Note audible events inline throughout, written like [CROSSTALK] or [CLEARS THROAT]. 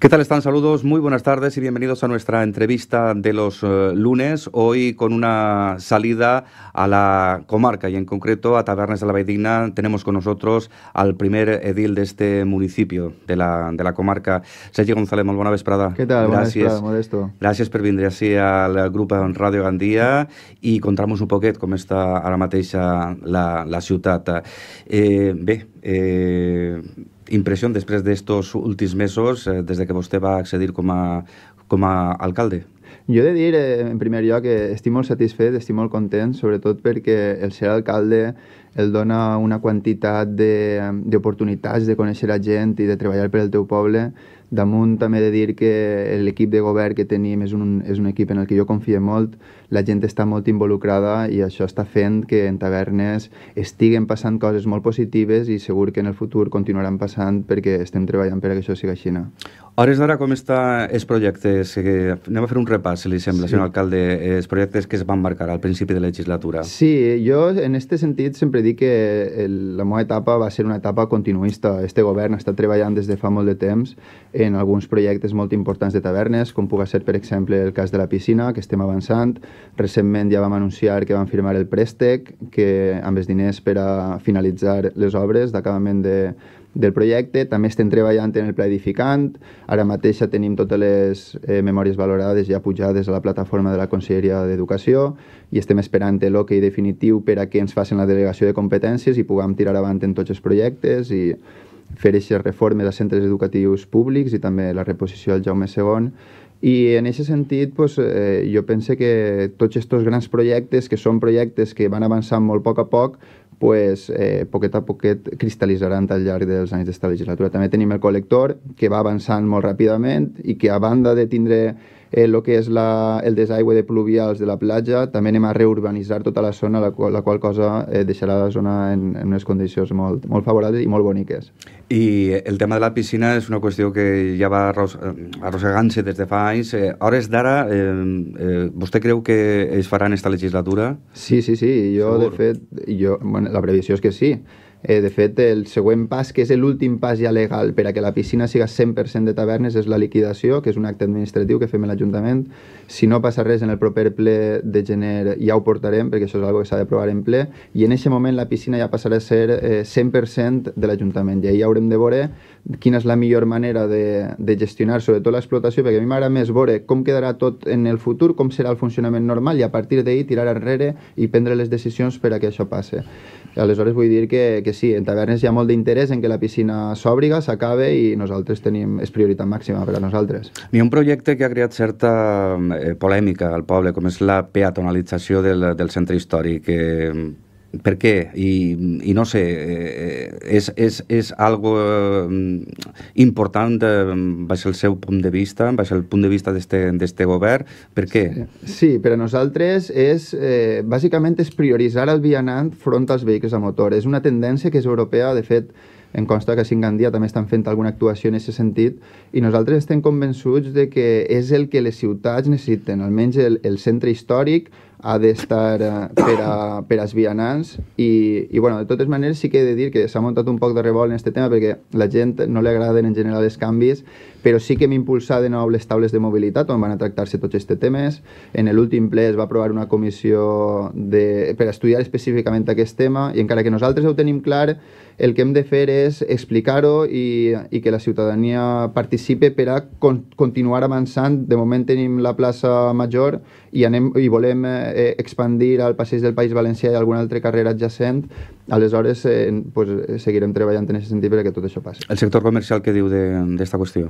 ¿Qué tal están? Saludos, muy buenas tardes y bienvenidos a nuestra entrevista de los eh, lunes. Hoy con una salida a la comarca y en concreto a Tabernes de la Baidina tenemos con nosotros al primer edil de este municipio, de la, de la comarca, Sergio González Malbona Vesprada. ¿Qué tal? Gracias, Modesto. Gracias por venir así al Grupo en radio y y un poquito cómo está ara mateixa la, la ciudad eh, eh, impressió després d'estos últims mesos, eh, des de que vostè va accedir com a, com a alcalde? Jo he de dir, eh, en primer lloc, que estic molt satisfet, estic molt content, sobretot perquè el ser alcalde el dona una quantitat d'oportunitats de, de conèixer la gent i de treballar per al teu poble Damunt també he de dir que l'equip de govern que tenim és un, és un equip en el que jo confie molt, la gent està molt involucrada i això està fent que en tavernes estiguen passant coses molt positives i segur que en el futur continuaran passant perquè estem treballant per a que això sigui així hores d'ara, com està els projectes? anem a fer un repàs, si li sembla, sí. senyor alcalde, els projectes que es van marcar al principi de la legislatura. Sí, jo en aquest sentit sempre dic que el, la meva etapa va ser una etapa continuista. Este govern està treballant des de fa molt de temps en alguns projectes molt importants de tavernes, com puga ser, per exemple, el cas de la piscina, que estem avançant. Recentment ja vam anunciar que vam firmar el préstec, que amb els diners per a finalitzar les obres d'acabament de, del projecte. També estem treballant en el pla edificant. Ara mateix ja tenim totes les eh, memòries valorades ja pujades a la plataforma de la Conselleria d'Educació i estem esperant l'hoquei definitiu per a que ens facin la delegació de competències i puguem tirar avant en tots els projectes i fer aquestes reformes a centres educatius públics i també la reposició del Jaume II i en aquest sentit, pues, eh, jo pense que tots aquests grans projectes, que són projectes que van avançant molt a poc a poc, pues, eh, poquet a poquet cristal·litzaran al llarg dels anys d'esta legislatura. També tenim el col·lector, que va avançant molt ràpidament i que a banda de tindre eh, lo que és la, el desaigüe de pluvials de la platja, també anem a reurbanitzar tota la zona, la qual, la qual cosa eh, deixarà la zona en, en unes condicions molt, molt favorables i molt boniques. I el tema de la piscina és una qüestió que ja va arrossegant-se des de fa anys. Eh, hores d'ara, eh, eh, vostè creu que es farà en esta legislatura? Sí, sí, sí. Jo, Segur. de fet, jo, bueno, la previsió és que sí Eh, de fet, el següent pas, que és l'últim pas ja legal per a que la piscina siga 100% de tavernes, és la liquidació, que és un acte administratiu que fem a l'Ajuntament. Si no passa res en el proper ple de gener, ja ho portarem, perquè això és una que s'ha de provar en ple, i en aquest moment la piscina ja passarà a ser eh, 100% de l'Ajuntament. I ahir haurem de veure quina és la millor manera de, de gestionar, sobretot l'explotació, perquè a mi m'agrada més veure com quedarà tot en el futur, com serà el funcionament normal, i a partir d'ahir tirar enrere i prendre les decisions per a que això passe. Aleshores vull dir que, que perquè sí, en tavernes hi ha molt d'interès en que la piscina s'òbriga, s'acabe i nosaltres tenim, és prioritat màxima per a nosaltres. Hi ha un projecte que ha creat certa eh, polèmica al poble, com és la peatonalització del, del centre històric, que per què? I, i no sé, eh, és, és, és algo eh, important eh, baix el seu punt de vista, baix el punt de vista d'este govern, per què? Sí, sí, per a nosaltres és, eh, bàsicament és prioritzar el vianant front als vehicles a motor. És una tendència que és europea, de fet, en consta que Singandia també estan fent alguna actuació en aquest sentit i nosaltres estem convençuts de que és el que les ciutats necessiten, almenys el, el centre històric, ha d'estar eh, per, a, per als vianants i, i bueno, de totes maneres sí que he de dir que s'ha muntat un poc de revolt en aquest tema perquè la gent no li agraden en general els canvis però sí que hem impulsat de nou les taules de mobilitat on van a tractar-se tots aquests temes. En l'últim ple es va aprovar una comissió de, per estudiar específicament aquest tema i encara que nosaltres ho tenim clar, el que hem de fer és explicar-ho i, i que la ciutadania participe per a con continuar avançant. De moment tenim la plaça Major i, anem, i volem eh, expandir al passeig del País Valencià i alguna altra carrera adjacent. Aleshores, eh, pues, seguirem treballant en aquest sentit perquè tot això passi. El sector comercial que diu d'esta qüestió?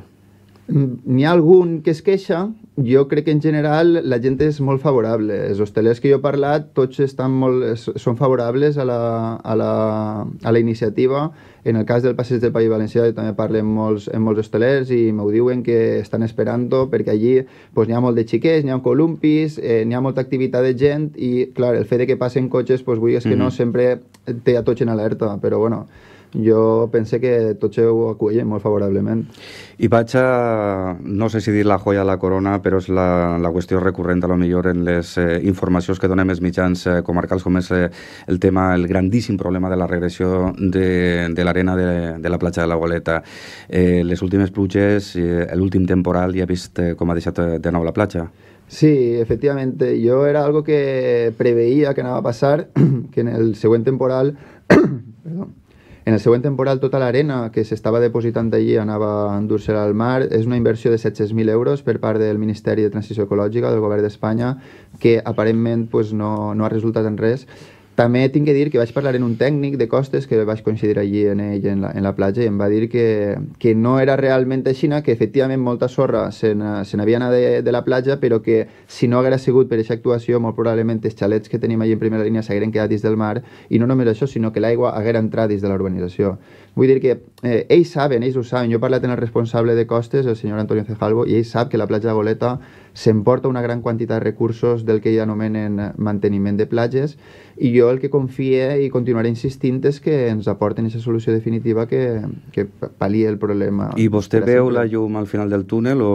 n'hi ha algun que es queixa, jo crec que en general la gent és molt favorable. Els hostelers que jo he parlat, tots estan molt, són favorables a la, a la, a la iniciativa. En el cas del passeig del País Valencià, jo també parlo amb molts, amb molts hostelers i m'ho diuen que estan esperant perquè allí pues, n'hi ha molt de xiquets, n'hi ha columpis, eh, n'hi ha molta activitat de gent i, clar, el fet de que passen cotxes, pues, vull és que mm -hmm. no mm-hmm. sempre té a tots en alerta, però bueno, jo pense que tots ho acullen molt favorablement. I vaig a, no sé si dir la joia a la corona, però és la, la qüestió recurrent, a lo millor, en les eh, informacions que donem els mitjans eh, comarcals, com és eh, el tema, el grandíssim problema de la regressió de, de l'arena de, de la platja de la Goleta. Eh, les últimes pluges, eh, l'últim temporal, ja ha vist eh, com ha deixat eh, de nou la platja. Sí, efectivamente. Yo era algo que preveía que no va a pasar, [CLEARS THROAT] que en el següent temporal... [CLEARS THROAT] perdón, en el següent temporal, tota l'arena que s'estava depositant allí anava a endur-se al mar. És una inversió de 700.000 euros per part del Ministeri de Transició Ecològica del Govern d'Espanya que aparentment pues, no, no ha resultat en res també tinc que dir que vaig parlar en un tècnic de costes que vaig coincidir allí en ell en la, en la platja i em va dir que, que no era realment així, que efectivament molta sorra se n'havia anat de, de la platja, però que si no haguera sigut per aquesta actuació, molt probablement els xalets que tenim allí en primera línia s'hagueren quedat dins del mar i no només això, sinó que l'aigua haguera entrat dins de la urbanització. Vull dir que eh, ells saben, ells ho saben. Jo he parlat amb el responsable de costes, el senyor Antonio Cejalvo, i ell sap que la platja de Goleta s'emporta una gran quantitat de recursos del que ja anomenen manteniment de platges i jo el que confia i continuaré insistint és que ens aporten aquesta solució definitiva que, que pal·li el problema. I vostè veu la llum al final del túnel o...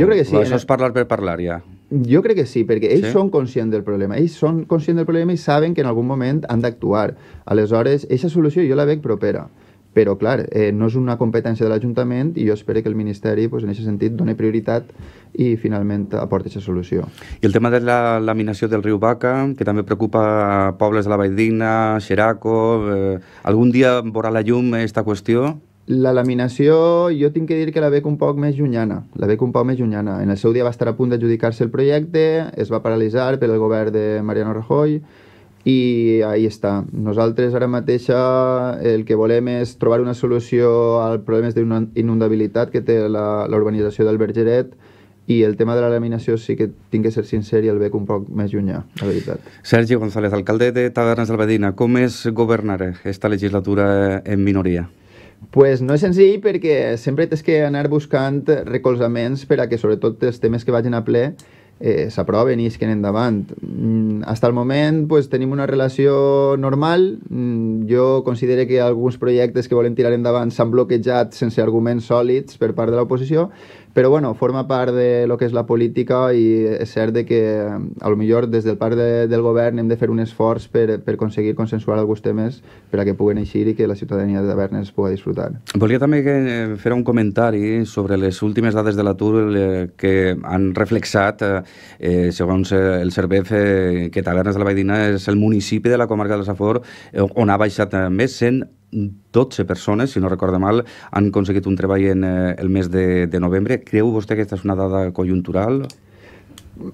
Jo crec que sí. O això és parlar per parlar ja? Jo crec que sí, perquè ells sí? són conscients del problema. Ells són conscients del problema i saben que en algun moment han d'actuar. Aleshores, aquesta solució jo la veig propera però clar, eh, no és una competència de l'Ajuntament i jo espero que el Ministeri pues, en aquest sentit doni prioritat i finalment aporta aquesta solució. I el tema de la laminació del riu Baca, que també preocupa pobles de la Vall Digna, Xeraco... Eh, algun dia veurà la llum aquesta qüestió? La laminació jo tinc que dir que la veig un poc més llunyana, la veig un poc més llunyana. En el seu dia va estar a punt d'adjudicar-se el projecte, es va paralitzar pel govern de Mariano Rajoy, i ahí està. Nosaltres ara mateix el que volem és trobar una solució al problema d'inundabilitat que té la, la urbanització del Bergeret, i el tema de la laminació sí que tinc que ser sincer i el veig un poc més llunyà, la veritat. Sergi González, alcalde de Tavernes del Badina, com és governar aquesta legislatura en minoria? pues no és senzill perquè sempre tens que anar buscant recolzaments per a que sobretot els temes que vagin a ple eh, s'aproven i es queden endavant. Mm, hasta el moment pues, tenim una relació normal. Mm, jo considero que alguns projectes que volem tirar endavant s'han bloquejat sense arguments sòlids per part de l'oposició, però bueno, forma part de lo que és la política i és cert de que a lo millor des del part de, del govern hem de fer un esforç per, per aconseguir consensuar alguns temes per a que puguen eixir i que la ciutadania de Tavernes pugui disfrutar. Volia també que, eh, fer un comentari sobre les últimes dades de l'atur eh, que han reflexat, eh, eh segons eh, el CERVEF, eh, que Tavernes de la Valldigna és el municipi de la comarca de la Safor eh, on ha baixat eh, més, 100 12 persones, si no recorda mal, han aconseguit un treball en eh, el mes de, de novembre. Creu vostè que aquesta és una dada conjuntural?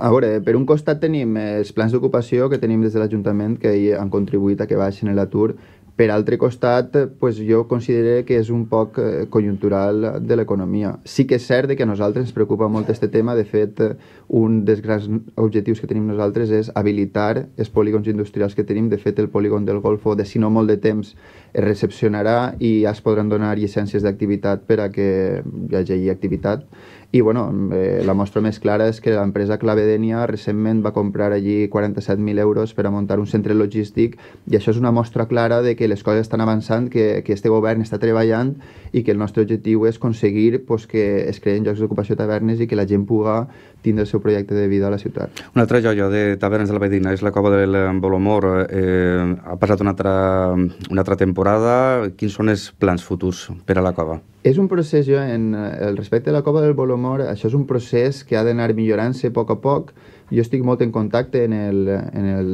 A veure, per un costat tenim eh, els plans d'ocupació que tenim des de l'Ajuntament que han contribuït a que baixin l'atur per altre costat, pues, jo considero que és un poc eh, conjuntural de l'economia. Sí que és cert que a nosaltres ens preocupa molt aquest tema. De fet, un dels grans objectius que tenim nosaltres és habilitar els polígons industrials que tenim. De fet, el polígon del Golfo, de si no molt de temps, es recepcionarà i ja es podran donar llicències d'activitat per a que hi hagi activitat. I bueno, eh, la mostra més clara és que l'empresa Clavedenia recentment va comprar allí 47.000 euros per a muntar un centre logístic i això és una mostra clara de que les coses estan avançant, que, que este govern està treballant i que el nostre objectiu és aconseguir pues, que es creïn llocs d'ocupació tavernes i que la gent puga tindre el seu projecte de vida a la ciutat. Una altra joia de Tavernes de la Vedina és la cova del Bolomor. Eh, ha passat una altra, una altra temporada. Quins són els plans futurs per a la cova? És un procés, jo, en eh, el respecte a la cova del Bolomor, això és un procés que ha d'anar millorant-se a poc a poc. Jo estic molt en contacte en el, en el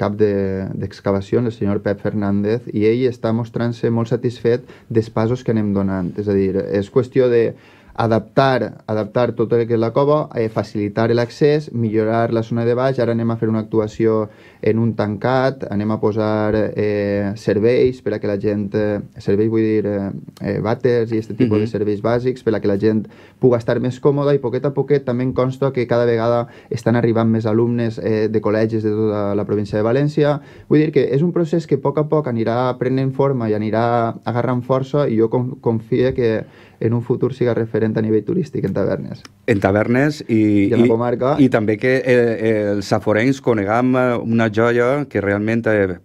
cap d'excavació, de, el senyor Pep Fernández, i ell està mostrant-se molt satisfet dels passos que anem donant. És a dir, és qüestió de adaptar, adaptar tot el que és la cova, eh, facilitar l'accés, millorar la zona de baix, ara anem a fer una actuació en un tancat, anem a posar eh, serveis per a que la gent, eh, serveis vull dir eh, eh vàters i aquest tipus uh -huh. de serveis bàsics per a que la gent pugui estar més còmoda i poquet a poquet també em consta que cada vegada estan arribant més alumnes eh, de col·legis de tota la província de València, vull dir que és un procés que a poc a poc anirà prenent forma i anirà agarrant força i jo confio que en un futur siga referent referent a nivell turístic en tavernes. En tavernes i, I, en la comarca. I, i també que eh, eh, els aforencs coneguem una joia que realment eh,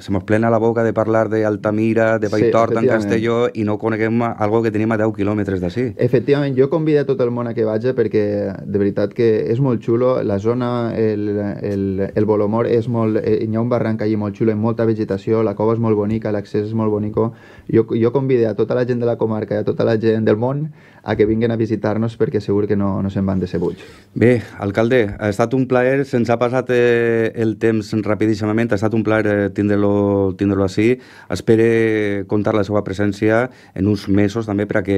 se mos plena la boca de parlar d'Altamira, de Valltort, sí, en Castelló, i no coneguem algo que tenim a 10 quilòmetres d'ací. Efectivament, jo convido a tot el món a que vagi perquè de veritat que és molt xulo, la zona, el, el, el Bolomor és molt... Eh, hi ha un barranc allí molt xulo, amb molta vegetació, la cova és molt bonica, l'accés és molt bonico. Jo, jo convido a tota la gent de la comarca i a tota la gent del món a que vinguin a visitar-nos perquè segur que no, no se'n van decebuts. Bé, alcalde, ha estat un plaer, se'ns ha passat eh, el temps rapidíssimament, ha estat un plaer eh, tindre-lo tindre així. Espere comptar la seva presència en uns mesos també perquè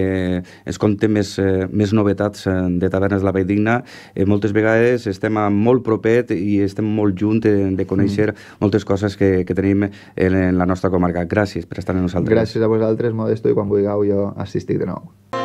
es compte més, eh, més novetats eh, de Tavernes de la Vall Digna. Eh, moltes vegades estem molt propet i estem molt junts de, de conèixer mm. moltes coses que, que tenim en, en la nostra comarca. Gràcies per estar amb nosaltres. Gràcies a vosaltres, Modesto, i quan vulgueu jo assistir de nou.